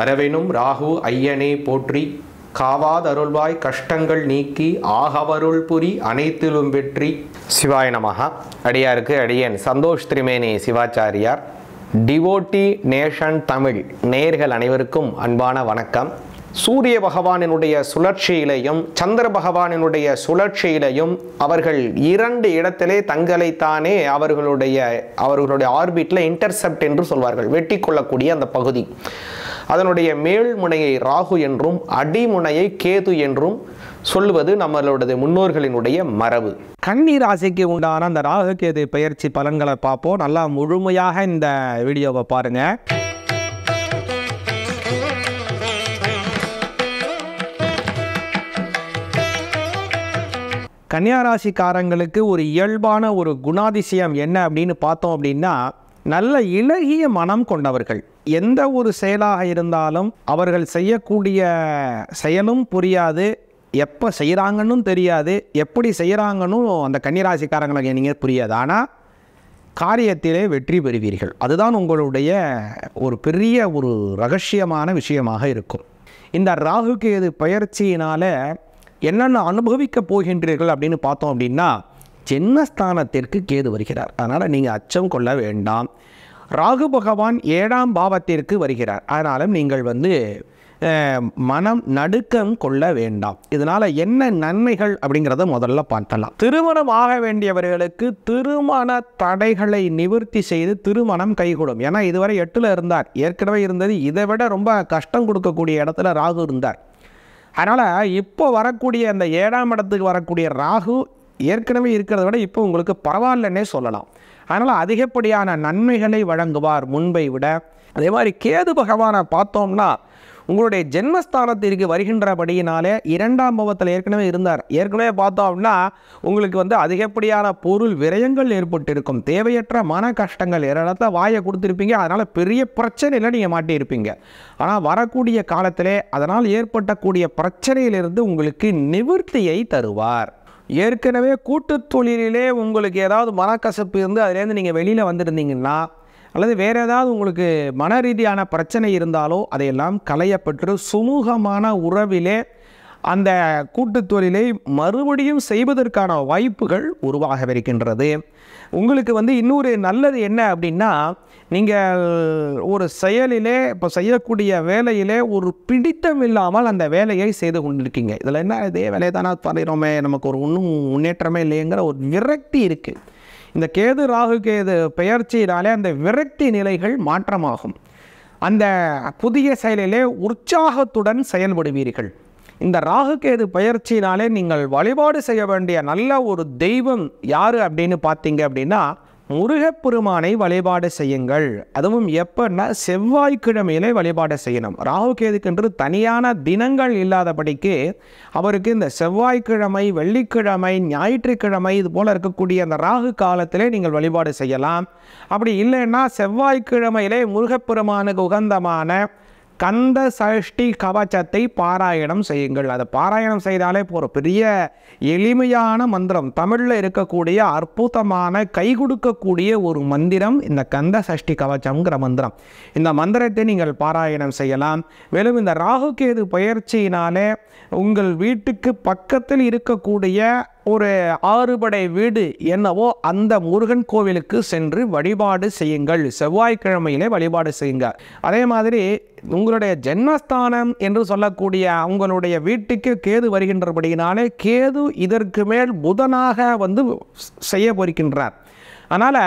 அரவெனும் ராகு ஐயனே போற்றி காவாதருள்வாய் கஷ்டங்கள் நீக்கி ஆகவருள் புரி அனைத்திலும் வெற்றி சிவாய நமகா அடியாருக்கு அடியன் சந்தோஷ் திரிமேனி சிவாச்சாரியார் டிவோட்டி நேஷன் தமிழ் நேர்கள் அனைவருக்கும் அன்பான வணக்கம் சூரிய பகவானினுடைய சுழற்சியிலையும் சந்திர பகவானினுடைய சுழற்சியிலையும் அவர்கள் இரண்டு இடத்திலே தங்களைத்தானே அவர்களுடைய அவர்களுடைய ஆர்பிட்டில் இன்டர்செப்ட் என்று சொல்வார்கள் வெட்டி கொள்ளக்கூடிய அந்த பகுதி அதனுடைய மேல் முனையை ராகு என்றும் அடிமுனையை கேது என்றும் சொல்லுவது நம்மளோடது முன்னோர்களினுடைய மரபு கண்ணீர் ராசிக்கு உண்டான அந்த ராகு கேது பயிற்சி பலன்களை பார்ப்போம் நல்லா முழுமையாக இந்த வீடியோவை பாருங்கள் கன்னியாராசிக்காரங்களுக்கு ஒரு இயல்பான ஒரு குணாதிசயம் என்ன அப்படின்னு பார்த்தோம் அப்படின்னா நல்ல இலகிய மனம் கொண்டவர்கள் எந்த ஒரு செயலாக இருந்தாலும் அவர்கள் செய்யக்கூடிய செயலும் புரியாது எப்போ செய்கிறாங்கன்னு தெரியாது எப்படி செய்கிறாங்கன்னு அந்த கன்னிராசிக்காரங்களுக்கு நீங்கள் புரியாது ஆனால் காரியத்திலே வெற்றி பெறுவீர்கள் அதுதான் உங்களுடைய ஒரு பெரிய ஒரு ரகசியமான விஷயமாக இருக்கும் இந்த ராகு கேது பயிற்சியினால் என்னென்ன அனுபவிக்க போகின்றீர்கள் அப்படின்னு பார்த்தோம் அப்படின்னா ஜென்மஸ்தானத்திற்கு கேது வருகிறார் அதனால் நீங்கள் அச்சம் கொள்ள வேண்டாம் ராகு பகவான் ஏழாம் பாவத்திற்கு வருகிறார் அதனாலும் நீங்கள் வந்து மனம் நடுக்கம் கொள்ள வேண்டாம் இதனால் என்ன நன்மைகள் அப்படிங்கிறத முதல்ல பார்த்தலாம் திருமணம் ஆக வேண்டியவர்களுக்கு திருமண தடைகளை நிவர்த்தி செய்து திருமணம் கைகூடும் ஏன்னா இதுவரை எட்டில் இருந்தார் ஏற்கனவே இருந்தது இதை விட ரொம்ப கஷ்டம் கொடுக்கக்கூடிய இடத்துல ராகு இருந்தார் அதனால் இப்போ வரக்கூடிய அந்த ஏழாம் இடத்துக்கு வரக்கூடிய ராகு ஏற்கனவே இருக்கிறத விட இப்போ உங்களுக்கு பரவாயில்லன்னே சொல்லலாம் அதனால் அதிகப்படியான நன்மைகளை வழங்குவார் முன்பை விட அதே மாதிரி கேது பகவானை பார்த்தோம்னா உங்களுடைய ஜென்மஸ்தானத்திற்கு வருகின்றபடியினாலே இரண்டாம் பவத்தில் ஏற்கனவே இருந்தார் ஏற்கனவே பார்த்தோம் அப்படின்னா உங்களுக்கு வந்து அதிகப்படியான பொருள் விரயங்கள் ஏற்பட்டிருக்கும் தேவையற்ற மன கஷ்டங்கள் ஏராளத்தை வாயை கொடுத்துருப்பீங்க அதனால் பெரிய பிரச்சனையில் நீங்கள் மாட்டியிருப்பீங்க ஆனால் வரக்கூடிய காலத்திலே அதனால் ஏற்பட்டக்கூடிய பிரச்சனையிலிருந்து உங்களுக்கு நிவர்த்தியை தருவார் ஏற்கனவே கூட்டுத் தொழிலிலே உங்களுக்கு ஏதாவது மனக்கசப்பு இருந்து அதுலேருந்து நீங்கள் வெளியில் வந்திருந்தீங்கன்னா அல்லது வேறு ஏதாவது உங்களுக்கு மன ரீதியான பிரச்சனை இருந்தாலோ அதையெல்லாம் களையப்பட்டு சுமூகமான உறவிலே அந்த கூட்டுத் தொழிலை மறுபடியும் செய்வதற்கான வாய்ப்புகள் உருவாகவிருக்கின்றது உங்களுக்கு வந்து இன்னொரு நல்லது என்ன அப்படின்னா நீங்கள் ஒரு செயலிலே இப்போ செய்யக்கூடிய வேலையிலே ஒரு பிடித்தம் இல்லாமல் அந்த வேலையை செய்து கொண்டிருக்கீங்க இதில் என்ன இதே வேலையை தானே பண்ணிடுறோமே நமக்கு ஒரு ஒன்றும் முன்னேற்றமே இல்லைங்கிற ஒரு விரக்தி இருக்குது இந்த கேது ராகு கேது பெயர்ச்சியினாலே அந்த விரக்தி நிலைகள் மாற்றமாகும் அந்த புதிய செயலிலே உற்சாகத்துடன் செயல்படுவீர்கள் இந்த ராகு கேது பயிற்சியினாலே நீங்கள் வழிபாடு செய்ய வேண்டிய நல்ல ஒரு தெய்வம் யார் அப்படின்னு பார்த்தீங்க அப்படின்னா முருகப்பெருமானை வழிபாடு செய்யுங்கள் அதுவும் எப்பன்னா செவ்வாய்க்கிழமையிலே வழிபாடு செய்யணும் ராகு கேதுக்கென்று தனியான தினங்கள் இல்லாதபடிக்கு அவருக்கு இந்த செவ்வாய்க்கிழமை வெள்ளிக்கிழமை ஞாயிற்றுக்கிழமை இது போல் இருக்கக்கூடிய அந்த ராகு காலத்திலே நீங்கள் வழிபாடு செய்யலாம் அப்படி இல்லைன்னா செவ்வாய்க்கிழமையிலே முருகப்பெருமானுக்கு உகந்தமான கந்த சஷ்டி கவச்சத்தை பாராயணம் செய்யுங்கள் அதை பாராயணம் செய்தாலே ஒரு பெரிய எளிமையான மந்திரம் தமிழில் இருக்கக்கூடிய அற்புதமான கை கொடுக்கக்கூடிய ஒரு மந்திரம் இந்த கந்த சஷ்டி கவச்சம்ங்கிற மந்திரம் இந்த மந்திரத்தை நீங்கள் பாராயணம் செய்யலாம் மேலும் இந்த ராகுகேது பயிற்சியினாலே உங்கள் வீட்டுக்கு பக்கத்தில் இருக்கக்கூடிய ஒரு ஆறுபடை வீடு என்னவோ அந்த முருகன் கோவிலுக்கு சென்று வழிபாடு செய்யுங்கள் செவ்வாய்க்கிழமையிலே வழிபாடு செய்யுங்க அதே மாதிரி உங்களுடைய ஜென்மஸ்தானம் என்று சொல்லக்கூடிய அவங்களுடைய வீட்டுக்கு கேது வருகின்றபடியினாலே கேது இதற்கு மேல் புதனாக வந்து செய்ய போயிருக்கின்றார் அதனால்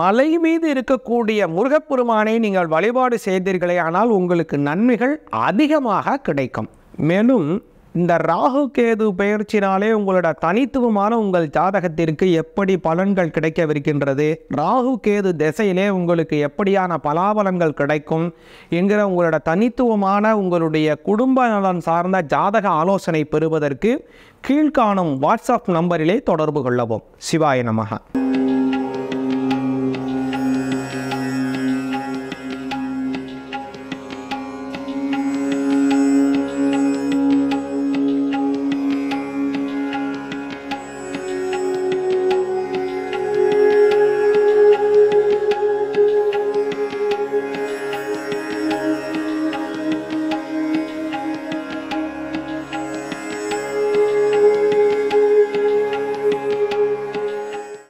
மலை மீது இருக்கக்கூடிய முருகப்பெருமானை நீங்கள் வழிபாடு செய்தீர்களே ஆனால் உங்களுக்கு நன்மைகள் அதிகமாக கிடைக்கும் மேலும் இந்த ராகு கேது பெயர்ச்சினாலே உங்களோட தனித்துவமான உங்கள் ஜாதகத்திற்கு எப்படி பலன்கள் கிடைக்கவிருக்கின்றது ராகு கேது திசையிலே உங்களுக்கு எப்படியான பலாபலன்கள் கிடைக்கும் என்கிற உங்களோட தனித்துவமான உங்களுடைய குடும்ப நலன் சார்ந்த ஜாதக ஆலோசனை பெறுவதற்கு கீழ்காணும் வாட்ஸ்அப் நம்பரிலே தொடர்பு கொள்ளவும் சிவாய நமகா